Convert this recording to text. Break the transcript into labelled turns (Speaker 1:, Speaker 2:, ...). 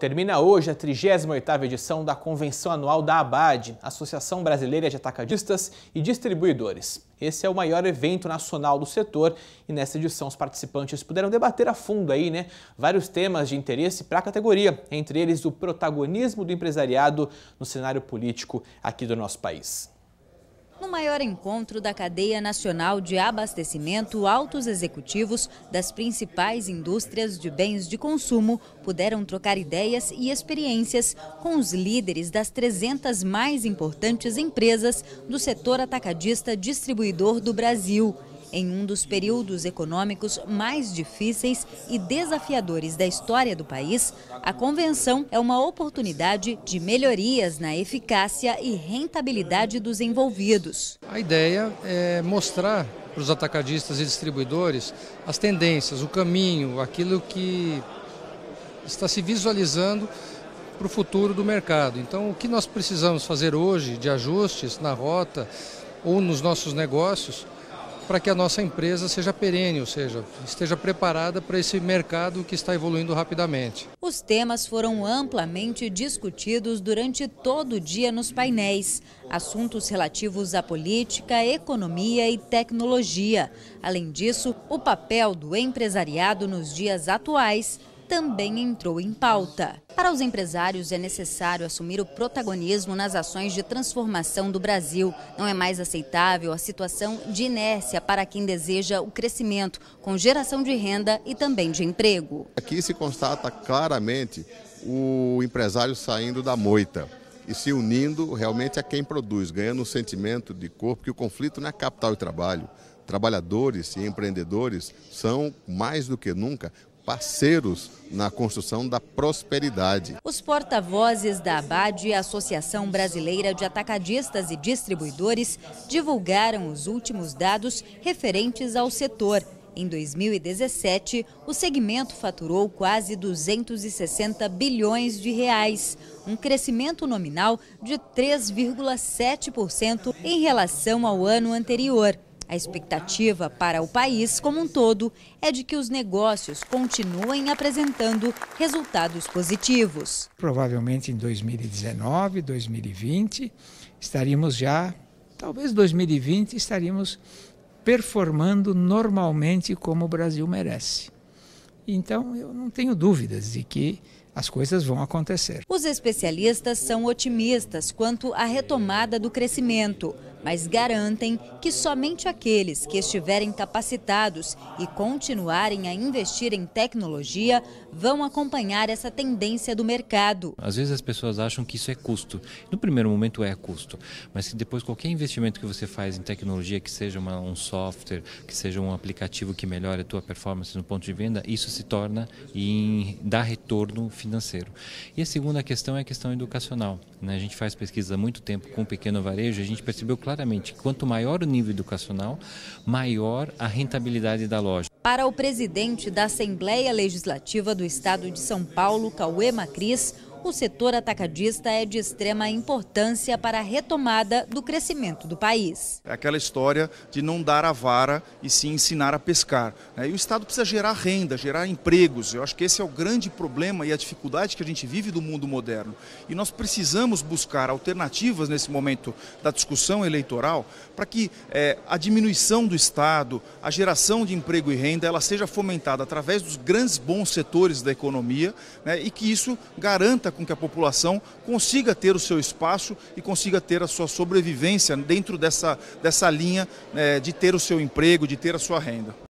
Speaker 1: Termina hoje a 38ª edição da Convenção Anual da ABAD, Associação Brasileira de Atacadistas e Distribuidores. Esse é o maior evento nacional do setor e nessa edição os participantes puderam debater a fundo aí, né, vários temas de interesse para a categoria, entre eles o protagonismo do empresariado no cenário político aqui do nosso país
Speaker 2: no maior encontro da cadeia nacional de abastecimento, altos executivos das principais indústrias de bens de consumo puderam trocar ideias e experiências com os líderes das 300 mais importantes empresas do setor atacadista distribuidor do Brasil. Em um dos períodos econômicos mais difíceis e desafiadores da história do país, a convenção é uma oportunidade de melhorias na eficácia e rentabilidade dos envolvidos.
Speaker 3: A ideia é mostrar para os atacadistas e distribuidores as tendências, o caminho, aquilo que está se visualizando para o futuro do mercado. Então, o que nós precisamos fazer hoje de ajustes na rota ou nos nossos negócios para que a nossa empresa seja perene, ou seja, esteja preparada para esse mercado que está evoluindo rapidamente.
Speaker 2: Os temas foram amplamente discutidos durante todo o dia nos painéis. Assuntos relativos à política, economia e tecnologia. Além disso, o papel do empresariado nos dias atuais também entrou em pauta. Para os empresários, é necessário assumir o protagonismo nas ações de transformação do Brasil. Não é mais aceitável a situação de inércia para quem deseja o crescimento, com geração de renda e também de emprego.
Speaker 1: Aqui se constata claramente o empresário saindo da moita e se unindo realmente a quem produz, ganhando um sentimento de corpo que o conflito não é capital e trabalho. Trabalhadores e empreendedores são, mais do que nunca, parceiros na construção da prosperidade.
Speaker 2: Os porta-vozes da ABAD e a Associação Brasileira de Atacadistas e Distribuidores divulgaram os últimos dados referentes ao setor. Em 2017, o segmento faturou quase 260 bilhões de reais, um crescimento nominal de 3,7% em relação ao ano anterior. A expectativa para o país como um todo é de que os negócios continuem apresentando resultados positivos.
Speaker 4: Provavelmente em 2019, 2020, estaríamos já, talvez 2020, estaríamos performando normalmente como o Brasil merece. Então, eu não tenho dúvidas de que as coisas vão acontecer.
Speaker 2: Os especialistas são otimistas quanto à retomada do crescimento mas garantem que somente aqueles que estiverem capacitados e continuarem a investir em tecnologia vão acompanhar essa tendência do mercado.
Speaker 4: Às vezes as pessoas acham que isso é custo. No primeiro momento é custo, mas depois qualquer investimento que você faz em tecnologia, que seja uma, um software, que seja um aplicativo que melhore a tua performance no ponto de venda, isso se torna e dá retorno financeiro. E a segunda questão é a questão educacional. Né? A gente faz pesquisa há muito tempo com o pequeno varejo, a gente percebeu claramente claramente quanto maior o nível educacional, maior a rentabilidade da loja.
Speaker 2: Para o presidente da Assembleia Legislativa do Estado de São Paulo, Cauê Macris, o setor atacadista é de extrema importância para a retomada do
Speaker 1: crescimento do país. É aquela história de não dar a vara e sim ensinar a pescar. Né? E o Estado precisa gerar renda, gerar empregos. Eu acho que esse é o grande problema e a dificuldade que a gente vive do mundo moderno. E nós precisamos buscar alternativas nesse momento da discussão eleitoral para que é, a diminuição do Estado, a geração de emprego e renda, ela seja fomentada através dos grandes bons setores da economia né, e que isso garanta permita com que a população consiga ter o seu espaço e consiga ter a sua sobrevivência dentro dessa, dessa linha né, de ter o seu emprego, de ter a sua renda.